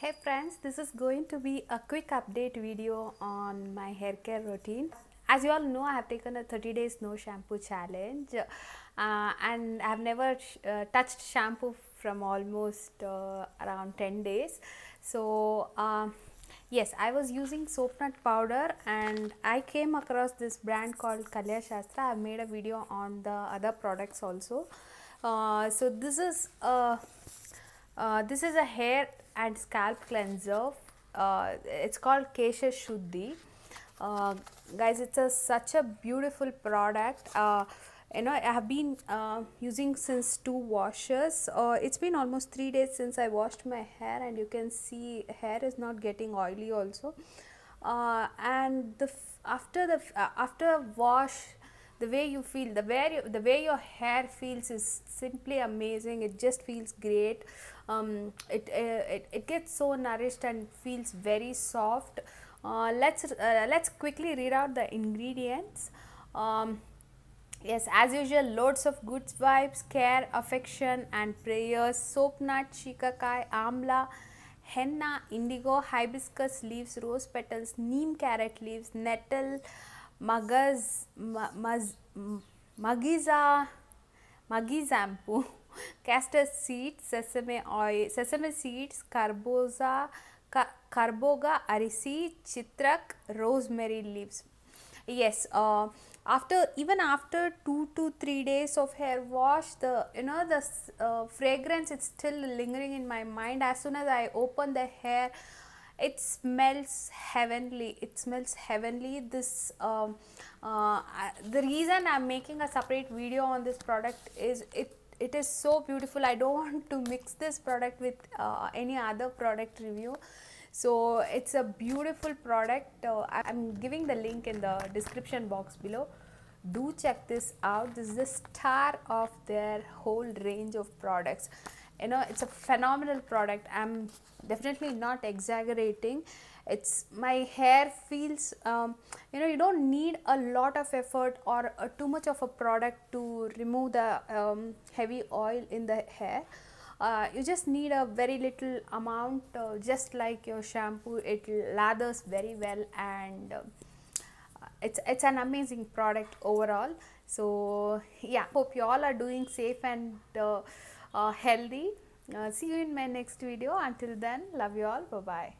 Hey friends, this is going to be a quick update video on my hair care routine. As you all know, I have taken a 30 days no shampoo challenge uh, and I have never uh, touched shampoo from almost uh, around 10 days. So, uh, yes i was using soap nut powder and i came across this brand called kalya shastra i've made a video on the other products also uh, so this is a uh, uh, this is a hair and scalp cleanser. Uh, it's called Kesha Shuddhi. Uh, guys, it's a, such a beautiful product. Uh, you know, I have been uh, using since two washes. Uh, it's been almost three days since I washed my hair and you can see hair is not getting oily also. Uh, and the after the after wash the way you feel the way you, the way your hair feels is simply amazing it just feels great um, it, uh, it it gets so nourished and feels very soft uh, let's uh, let's quickly read out the ingredients um, yes as usual loads of good vibes care affection and prayers soap nut shikakai amla henna indigo hibiscus leaves rose petals neem carrot leaves nettle मगज मज मगीज़ा मगीजैम्पू castor seed sesame oil sesame seeds कार्बोजा कार्बोगा अरिसी चित्रक rosemary leaves yes uh, after even after two to three days of hair wash the you know the uh, fragrance it's still lingering in my mind as soon as i open the hair it smells heavenly it smells heavenly this um, uh, the reason i'm making a separate video on this product is it it is so beautiful i don't want to mix this product with uh, any other product review so it's a beautiful product uh, i'm giving the link in the description box below do check this out this is the star of their whole range of products you know it's a phenomenal product i'm definitely not exaggerating it's my hair feels um, you know you don't need a lot of effort or uh, too much of a product to remove the um, heavy oil in the hair uh, you just need a very little amount uh, just like your shampoo it lathers very well and uh, it's it's an amazing product overall so yeah hope you all are doing safe and uh, uh, healthy. Uh, see you in my next video. Until then, love you all. Bye bye.